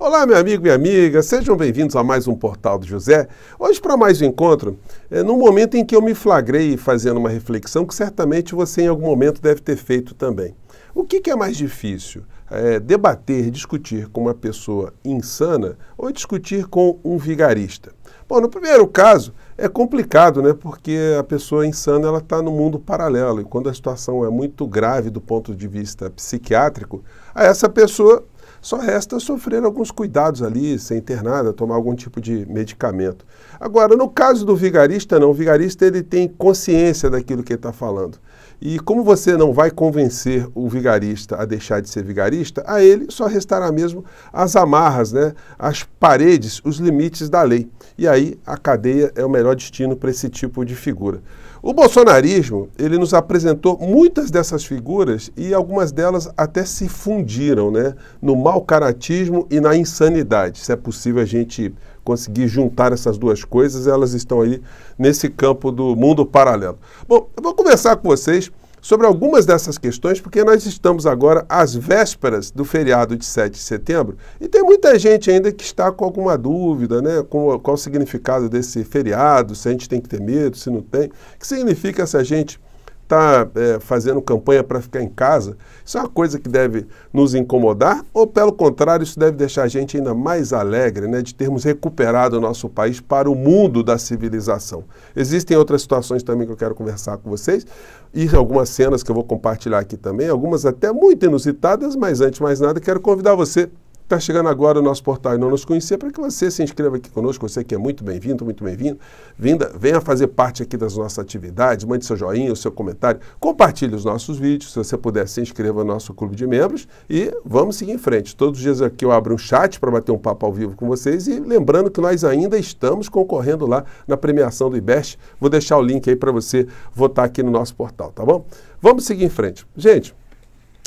Olá, meu amigo e amiga, sejam bem-vindos a mais um Portal do José. Hoje, para mais um encontro, é, num momento em que eu me flagrei fazendo uma reflexão que certamente você, em algum momento, deve ter feito também. O que, que é mais difícil? É, debater, discutir com uma pessoa insana ou discutir com um vigarista? Bom, no primeiro caso, é complicado, né? Porque a pessoa insana ela está no mundo paralelo e quando a situação é muito grave do ponto de vista psiquiátrico, essa pessoa só resta sofrer alguns cuidados ali, ser internada, tomar algum tipo de medicamento. Agora, no caso do vigarista, não. O vigarista ele tem consciência daquilo que ele está falando. E como você não vai convencer o vigarista a deixar de ser vigarista, a ele só restará mesmo as amarras, né? as paredes, os limites da lei. E aí a cadeia é o melhor destino para esse tipo de figura. O bolsonarismo, ele nos apresentou muitas dessas figuras e algumas delas até se fundiram, né? No mau caratismo e na insanidade. Se é possível a gente conseguir juntar essas duas coisas, elas estão aí nesse campo do mundo paralelo. Bom, eu vou começar com vocês sobre algumas dessas questões, porque nós estamos agora às vésperas do feriado de 7 de setembro e tem muita gente ainda que está com alguma dúvida, né? Com, qual o significado desse feriado, se a gente tem que ter medo, se não tem. O que significa essa gente está é, fazendo campanha para ficar em casa, isso é uma coisa que deve nos incomodar ou, pelo contrário, isso deve deixar a gente ainda mais alegre né, de termos recuperado o nosso país para o mundo da civilização? Existem outras situações também que eu quero conversar com vocês e algumas cenas que eu vou compartilhar aqui também, algumas até muito inusitadas, mas antes de mais nada, quero convidar você está chegando agora o nosso portal e não nos conhecer, para que você se inscreva aqui conosco, você que é muito bem-vindo, muito bem-vindo, vinda, venha fazer parte aqui das nossas atividades, mande seu joinha, o seu comentário, compartilhe os nossos vídeos, se você puder, se inscreva no nosso clube de membros e vamos seguir em frente. Todos os dias aqui eu abro um chat para bater um papo ao vivo com vocês e lembrando que nós ainda estamos concorrendo lá na premiação do IBEST, vou deixar o link aí para você votar aqui no nosso portal, tá bom? Vamos seguir em frente. Gente,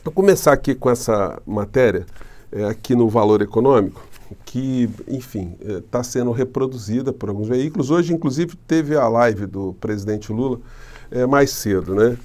vou começar aqui com essa matéria é, aqui no valor econômico, que, enfim, está é, sendo reproduzida por alguns veículos. Hoje, inclusive, teve a live do presidente Lula é, mais cedo, né?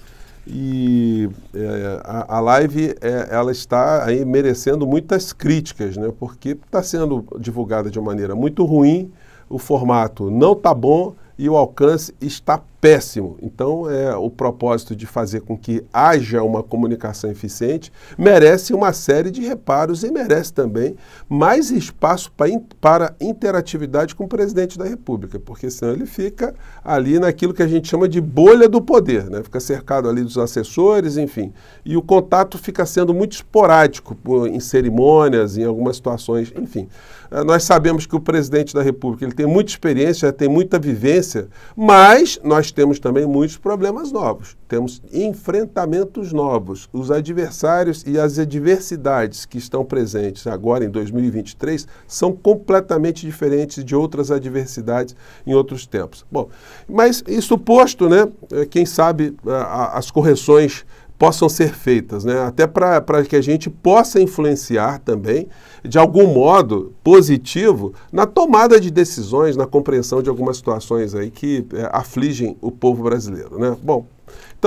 E é, a, a, live ela está aí merecendo muitas críticas, né? Porque está sendo divulgada de maneira muito ruim, o formato não está bom e o alcance está péssimo. Então, é, o propósito de fazer com que haja uma comunicação eficiente merece uma série de reparos e merece também mais espaço para in, para interatividade com o presidente da República, porque senão ele fica ali naquilo que a gente chama de bolha do poder, né? fica cercado ali dos assessores, enfim. E o contato fica sendo muito esporádico em cerimônias, em algumas situações, enfim. Eh, nós sabemos que o presidente da República ele tem muita experiência, tem muita vivência, mas nós temos também muitos problemas novos, temos enfrentamentos novos. Os adversários e as adversidades que estão presentes agora em 2023 são completamente diferentes de outras adversidades em outros tempos. Bom, mas isso posto, né, é, quem sabe é, as correções possam ser feitas, né? até para que a gente possa influenciar também, de algum modo positivo, na tomada de decisões, na compreensão de algumas situações aí que é, afligem o povo brasileiro. Né? Bom,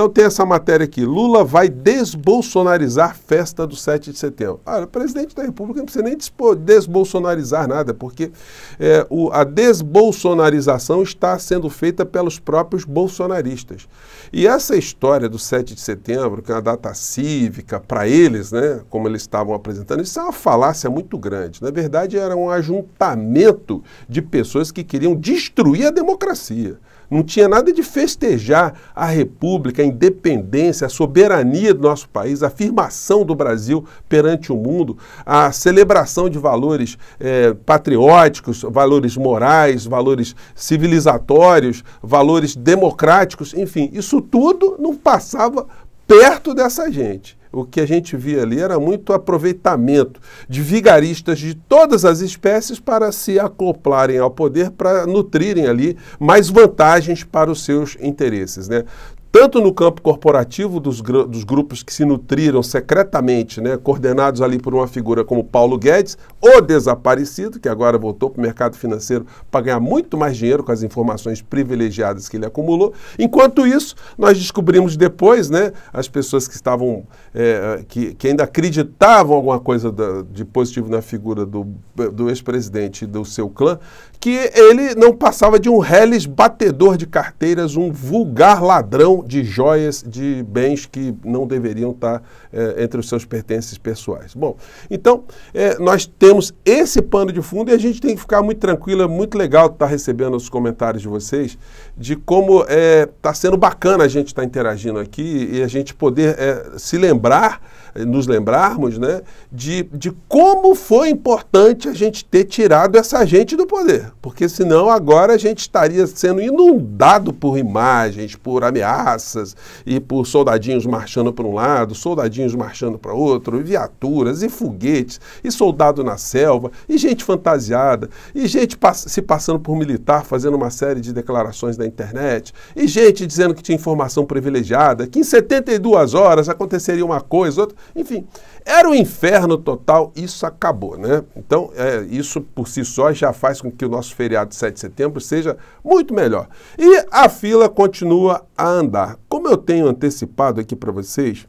então tem essa matéria aqui. Lula vai desbolsonarizar festa do 7 de setembro. Olha, o presidente da República não precisa nem desbolsonarizar nada, porque é, o, a desbolsonarização está sendo feita pelos próprios bolsonaristas. E essa história do 7 de setembro, que é uma data cívica, para eles, né, como eles estavam apresentando, isso é uma falácia muito grande. Na verdade, era um ajuntamento de pessoas que queriam destruir a democracia. Não tinha nada de festejar a República, a independência, a soberania do nosso país, a afirmação do Brasil perante o mundo, a celebração de valores eh, patrióticos, valores morais, valores civilizatórios, valores democráticos, enfim, isso tudo não passava perto dessa gente o que a gente via ali era muito aproveitamento de vigaristas de todas as espécies para se acoplarem ao poder, para nutrirem ali mais vantagens para os seus interesses. Né? tanto no campo corporativo dos, dos, grupos que se nutriram secretamente, né, coordenados ali por uma figura como Paulo Guedes, o desaparecido, que agora voltou para o mercado financeiro para ganhar muito mais dinheiro com as informações privilegiadas que ele acumulou. Enquanto isso, nós descobrimos depois, né, as pessoas que estavam, é, que, que, ainda acreditavam alguma coisa da, de positivo na figura do, do ex-presidente e do seu clã, que ele não passava de um reles batedor de carteiras, um vulgar ladrão de joias, de bens que não deveriam estar é, entre os seus pertences pessoais. Bom, então é, nós temos esse pano de fundo e a gente tem que ficar muito tranquila, é muito legal estar recebendo os comentários de vocês, de como está eh, é, sendo bacana a gente estar interagindo aqui e a gente poder se lembrar eh, nos lembrarmos né, de, de como foi importante a gente ter tirado essa gente do poder. Porque senão agora a gente estaria sendo inundado por imagens, por ameaças e por soldadinhos marchando para um lado, soldadinhos marchando para outro, e viaturas e foguetes, e soldado na selva, e gente fantasiada, e gente pass se passando por militar, fazendo uma série de declarações na internet, e gente dizendo que tinha informação privilegiada, que em 72 horas aconteceria uma coisa, outra. Enfim, era um inferno total, isso acabou, né? Então, é, isso por si só já faz com que o nosso feriado de 7 de setembro seja muito melhor. E a fila continua a andar. Como eu tenho antecipado aqui para vocês,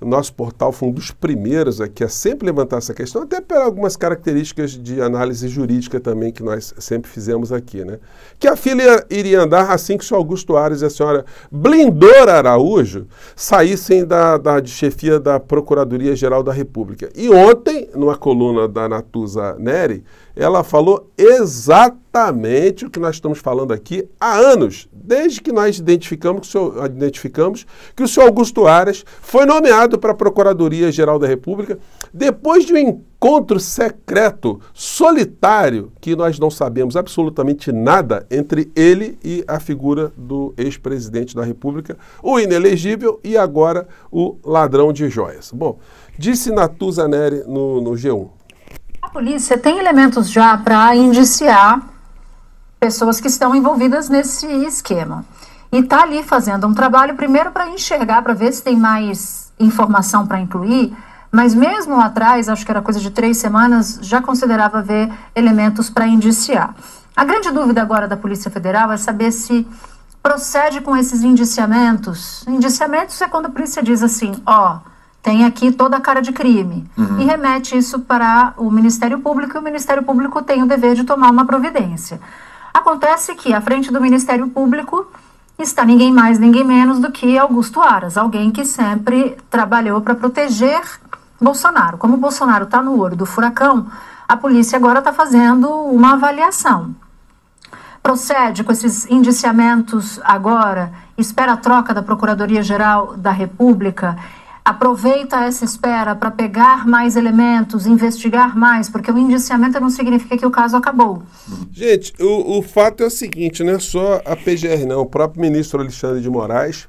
o nosso portal foi um dos primeiros aqui a sempre levantar essa questão, até por algumas características de análise jurídica também que nós sempre fizemos aqui, né? Que a filha iria andar assim que o senhor Augusto Ares e a senhora Blindora Araújo saíssem da, da de chefia da Procuradoria-Geral da República. E ontem, numa coluna da Natuza Neri, ela falou exatamente o que nós estamos falando aqui há anos, desde que nós identificamos que o senhor, identificamos que o senhor Augusto Aras foi nomeado para a Procuradoria-Geral da República depois de um encontro secreto, solitário, que nós não sabemos absolutamente nada entre ele e a figura do ex-presidente da República, o inelegível e agora o ladrão de joias. Bom, disse Natuza Neri no, no G1. A polícia tem elementos já para indiciar pessoas que estão envolvidas nesse esquema. E está ali fazendo um trabalho, primeiro para enxergar, para ver se tem mais informação para incluir, mas mesmo atrás, acho que era coisa de três semanas, já considerava ver elementos para indiciar. A grande dúvida agora da Polícia Federal é saber se procede com esses indiciamentos. Indiciamentos é quando a polícia diz assim: ó. Oh, tem aqui toda a cara de crime. Uhum. E remete isso para o Ministério Público e o Ministério Público tem o dever de tomar uma providência. Acontece que à frente do Ministério Público está ninguém mais, ninguém menos do que Augusto Aras, alguém que sempre trabalhou para proteger Bolsonaro. Como Bolsonaro está no olho do furacão, a polícia agora está fazendo uma avaliação. Procede com esses indiciamentos agora, espera a troca da Procuradoria-Geral da República aproveita essa espera para pegar mais elementos, investigar mais, porque o indiciamento não significa que o caso acabou. Gente, o, o fato é o seguinte, não é só a PGR não, o próprio ministro Alexandre de Moraes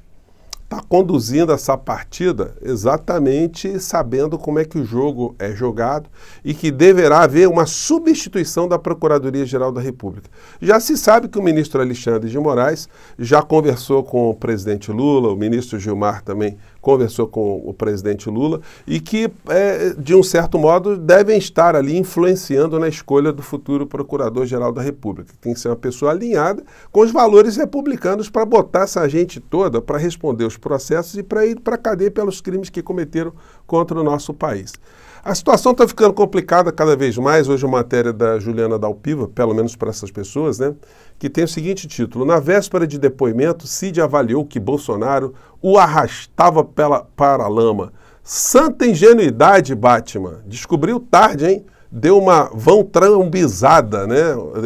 está conduzindo essa partida exatamente sabendo como é que o jogo é jogado e que deverá haver uma substituição da Procuradoria-Geral da República. Já se sabe que o ministro Alexandre de Moraes já conversou com o presidente Lula, o ministro Gilmar também conversou com o presidente Lula e que, é, de um certo modo, devem estar ali influenciando na escolha do futuro procurador-geral da República. Tem que ser uma pessoa alinhada com os valores republicanos para botar essa gente toda para responder os processos e para ir para a cadeia pelos crimes que cometeram contra o nosso país. A situação está ficando complicada cada vez mais. Hoje, uma matéria da Juliana Dalpiva, pelo menos para essas pessoas, né? Que tem o seguinte título: Na véspera de depoimento, Cid avaliou que Bolsonaro o arrastava pela, para a lama. Santa ingenuidade, Batman. Descobriu tarde, hein? deu uma vão Traubizada, né?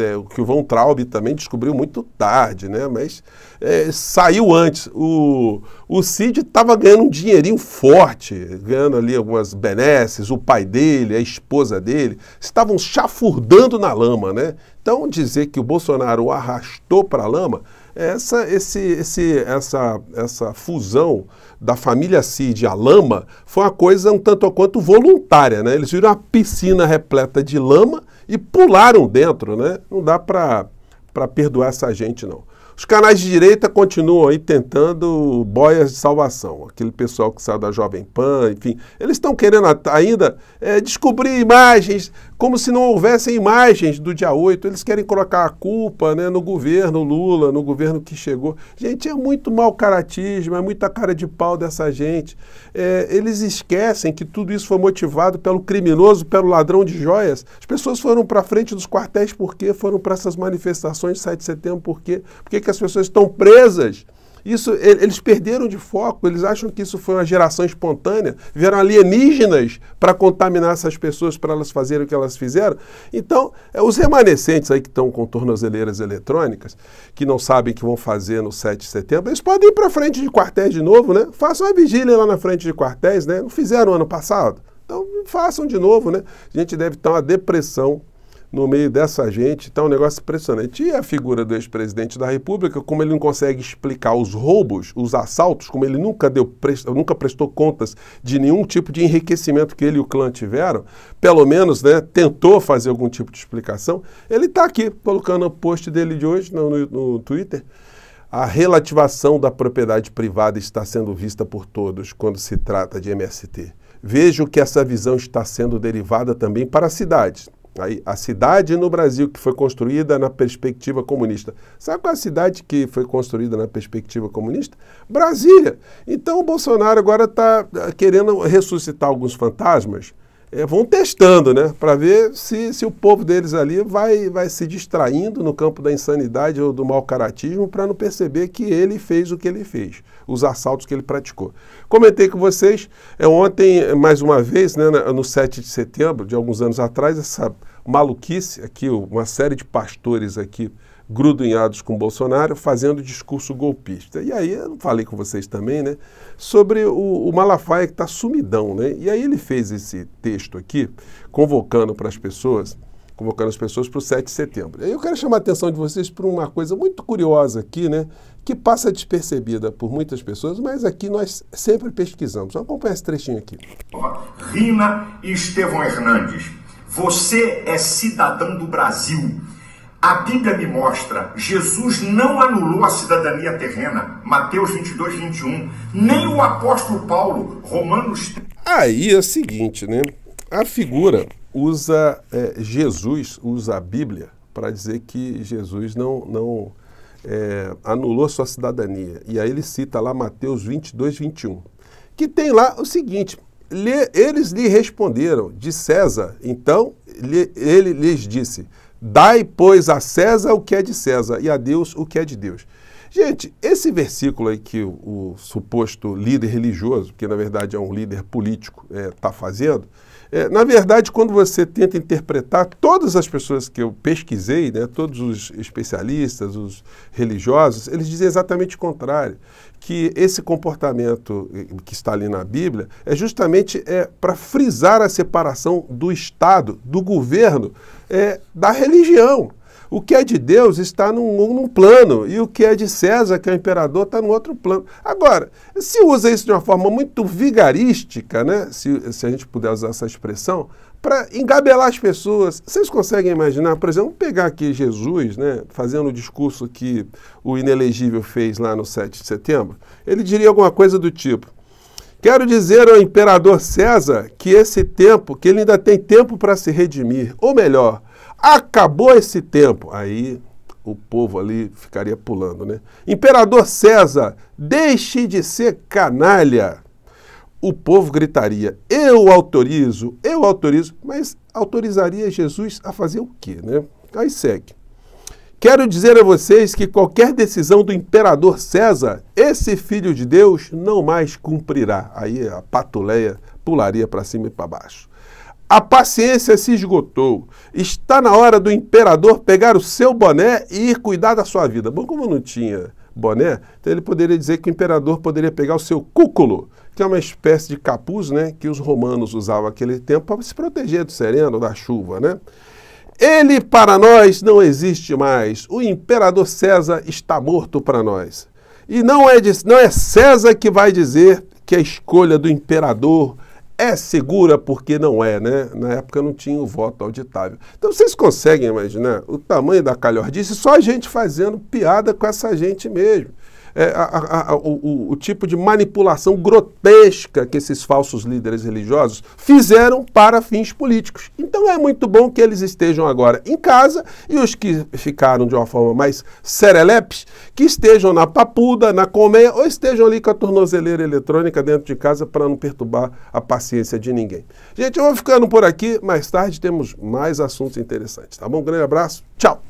É, o que o von Traub também descobriu muito tarde, né? Mas é, saiu antes. O, o Cid estava ganhando um dinheirinho forte, ganhando ali algumas benesses, o pai dele, a esposa dele, estavam chafurdando na lama, né? Então dizer que o Bolsonaro o arrastou para a lama essa, esse, esse, essa, essa fusão da família Cid à lama foi uma coisa um tanto quanto voluntária, né? Eles viram uma piscina repleta de lama e pularam dentro, né? Não dá para perdoar essa gente, não. Os canais de direita continuam aí tentando boias de salvação. Aquele pessoal que saiu da Jovem Pan, enfim. Eles estão querendo ainda é, descobrir imagens como se não houvessem imagens do dia 8. Eles querem colocar a culpa né, no governo Lula, no governo que chegou. Gente, é muito mau caratismo, é muita cara de pau dessa gente. É, eles esquecem que tudo isso foi motivado pelo criminoso, pelo ladrão de joias. As pessoas foram para frente dos quartéis por quê? Foram para essas manifestações de 7 de setembro por quê? Por que, que as pessoas estão presas? Isso, eles perderam de foco, eles acham que isso foi uma geração espontânea, vieram alienígenas para contaminar essas pessoas, para elas fazerem o que elas fizeram. Então, é, os remanescentes aí que estão com tornozeleiras eletrônicas, que não sabem o que vão fazer no 7 de setembro, eles podem ir para frente de quartéis de novo, né? Façam uma vigília lá na frente de quartéis, né? Não fizeram ano passado. Então, façam de novo, né? A gente deve ter uma depressão no meio dessa gente, está um negócio impressionante. E a figura do ex-presidente da República, como ele não consegue explicar os roubos, os assaltos, como ele nunca, deu, nunca prestou contas de nenhum tipo de enriquecimento que ele e o clã tiveram, pelo menos né, tentou fazer algum tipo de explicação, ele está aqui colocando o post dele de hoje no, no, no Twitter. A relativação da propriedade privada está sendo vista por todos quando se trata de MST. Vejo que essa visão está sendo derivada também para a cidade a, cidade no Brasil que foi construída na perspectiva comunista. Sabe qual é a cidade que foi construída na perspectiva comunista? Brasília. Então o Bolsonaro agora está eh, querendo ressuscitar alguns fantasmas é, vão testando, né? Para ver se, se o povo deles ali vai, vai se distraindo no campo da insanidade ou do mau caratismo para não perceber que ele fez o que ele fez, os assaltos que ele praticou. Comentei com vocês é, ontem, mais uma vez, né, no 7 de setembro, de alguns anos atrás, essa maluquice aqui, uma série de pastores aqui grudunhados com Bolsonaro, fazendo discurso golpista. E aí, eu falei com vocês também, né? Sobre o, o Malafaia que está sumidão, né? E aí ele fez esse texto aqui, convocando para as pessoas, convocando as pessoas para o 7 de setembro. E aí Eu quero chamar a atenção de vocês para uma coisa muito curiosa aqui, né? Que passa despercebida por muitas pessoas, mas aqui nós sempre pesquisamos. Acompanha esse trechinho aqui. Rina e Estevão Hernandes, você é cidadão do Brasil a Bíblia me mostra, Jesus não anulou a cidadania terrena, Mateus 22, 21, nem o apóstolo Paulo, Romanos. Aí é o seguinte, né? A figura usa, é, Jesus usa a Bíblia para dizer que Jesus não, não é, anulou sua cidadania. E aí ele cita lá Mateus 22, 21, que tem lá o seguinte, eles lhe responderam, de César, então ele lhes disse... Dai, pois, a César o que é de César e a Deus o que é de Deus. Gente, esse versículo aí que o, o suposto líder religioso, que na verdade é um líder político, está é, tá fazendo, é, na verdade, quando você tenta interpretar, todas as pessoas que eu pesquisei, né, todos os especialistas, os religiosos, eles dizem exatamente o contrário, que esse comportamento que está ali na Bíblia é justamente é, para frisar a separação do Estado, do governo, é, da religião. O que é de Deus está num, num, plano, e o que é de César, que é o imperador, está num outro plano. Agora, se usa isso de uma forma muito vigarística, né? se, se a gente puder usar essa expressão, para engabelar as pessoas. Vocês conseguem imaginar, por exemplo, pegar aqui Jesus, né, fazendo o discurso que o inelegível fez lá no 7 de setembro? Ele diria alguma coisa do tipo: Quero dizer ao imperador César que esse tempo, que ele ainda tem tempo para se redimir, ou melhor, Acabou esse tempo. Aí o povo ali ficaria pulando, né? Imperador César, deixe de ser canalha. O povo gritaria: Eu autorizo, eu autorizo. Mas autorizaria Jesus a fazer o quê, né? Aí segue. Quero dizer a vocês que qualquer decisão do imperador César, esse filho de Deus não mais cumprirá. Aí a patuleia pularia para cima e para baixo. A paciência se esgotou. Está na hora do imperador pegar o seu boné e ir cuidar da sua vida. Bom, como não tinha boné, então ele poderia dizer que o imperador poderia pegar o seu cúculo, que é uma espécie de capuz né, que os romanos usavam naquele tempo para se proteger do sereno, da chuva. Né? Ele para nós não existe mais. O imperador César está morto para nós. E não é, de, não é César que vai dizer que é a escolha do imperador é segura porque não é, né? Na época não tinha o voto auditável. Então vocês conseguem imaginar o tamanho da calhordice só a gente fazendo piada com essa gente mesmo é, a, a, o, o tipo de manipulação grotesca que esses falsos líderes religiosos fizeram para fins políticos. Então é muito bom que eles estejam agora em casa e os que ficaram de uma forma mais serelepes, que estejam na papuda, na colmeia ou estejam ali com a tornozeleira eletrônica dentro de casa para não perturbar a paciência de ninguém. Gente, eu vou ficando por aqui. Mais tarde temos mais assuntos interessantes, tá bom? Um grande abraço. Tchau!